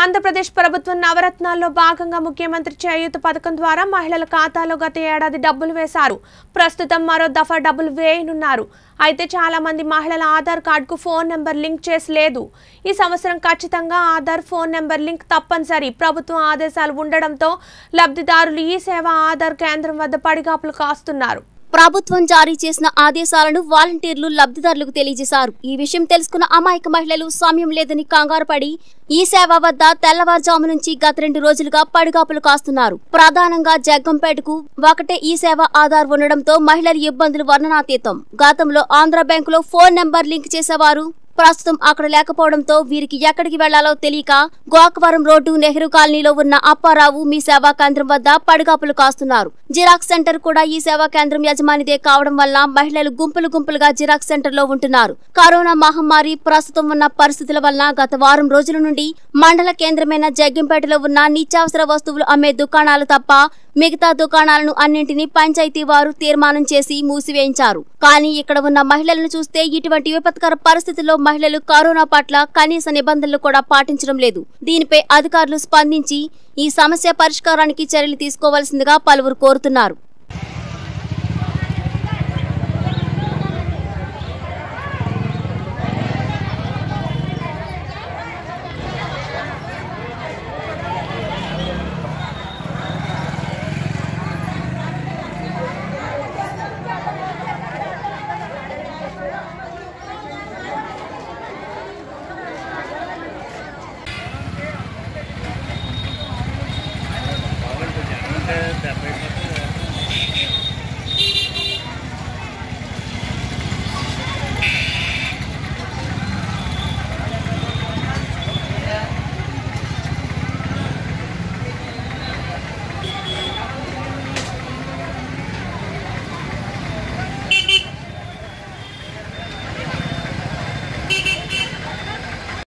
ఆంధ్రప్రదేశ్ ప్రభుత్వం నవరత్నాల్లో భాగంగా ముఖ్యమంత్రి చేయూత పథకం ద్వారా మహిళల ఖాతాలో గత ఏడాది డబ్బులు వేశారు ప్రస్తుతం మరో దఫా డబ్బులు వేయనున్నారు అయితే చాలా మంది మహిళల ఆధార్ కార్డుకు ఫోన్ నెంబర్ లింక్ చేసలేదు ఈ సంవత్సరం ఖచ్చితంగా ఆధార్ ఫోన్ నెంబర్ లింక్ తప్పనిసరి ప్రభుత్వం ఆదేశాలు ఉండడంతో లబ్ధిదారులు ఈ సేవ ఆధార్ కేంద్రం వద్ద పడిగాపులు కాస్తున్నారు ప్రభుత్వం జారీ చేసిన ఆదేశాలను వాలంటీర్లు లబ్ధిదారులకు తెలియజేశారు ఈ విషయం తెలుసుకున్న అమాయక మహిళలు సమయం లేదని కంగారు పడి ఈ సేవ వద్ద తెల్లవారుజాము నుంచి గత రెండు రోజులుగా పడిగాపులు కాస్తున్నారు ప్రధానంగా జగ్గంపేటకు ఒకటే ఈ సేవ ఆధార్ ఉండడంతో మహిళల ఇబ్బందులు వర్ణనాతీతం గతంలో ఆంధ్ర బ్యాంకులో ఫోన్ నెంబర్ లింక్ చేసేవారు ప్రస్తుతం అక్కడ లేకపోవడంతో వీరికి ఎక్కడికి వెళ్లాలో తెలియక గోకవరం రోడ్డు నెహ్రూ కాలనీలో ఉన్న అప్పారావు మీ సేవా కేంద్రం వద్ద పడిగాపులు కాస్తున్నారు జిరాక్స్ సెంటర్ కూడా ఈ సేవా కేంద్రం యజమానిదే కావడం వల్ల మహిళలు గుంపులు గుంపులుగా జిరాక్స్ సెంటర్ లో ఉంటున్నారు కరోనా మహమ్మారి ప్రస్తుతం ఉన్న పరిస్థితుల వల్ల గత వారం రోజుల నుండి మండల కేంద్రమైన జగ్గంపేటలో ఉన్న నిత్యావసర వస్తువులు అమ్మే దుకాణాలు తప్ప మిగతా దుకాణాలను అన్నింటినీ పంచాయతీ వారు తీర్మానం చేసి మూసివేయించారు కానీ ఇక్కడ ఉన్న మహిళలను చూస్తే ఇటువంటి విపత్కర పరిస్థితుల్లో మహిళలు కరోనా పట్ల కనీస నిబంధనలు కూడా పాటించడం లేదు దీనిపై అధికారులు స్పందించి ఈ సమస్య పరిష్కారానికి చర్యలు తీసుకోవాల్సిందిగా పలువురు కోరుతున్నారు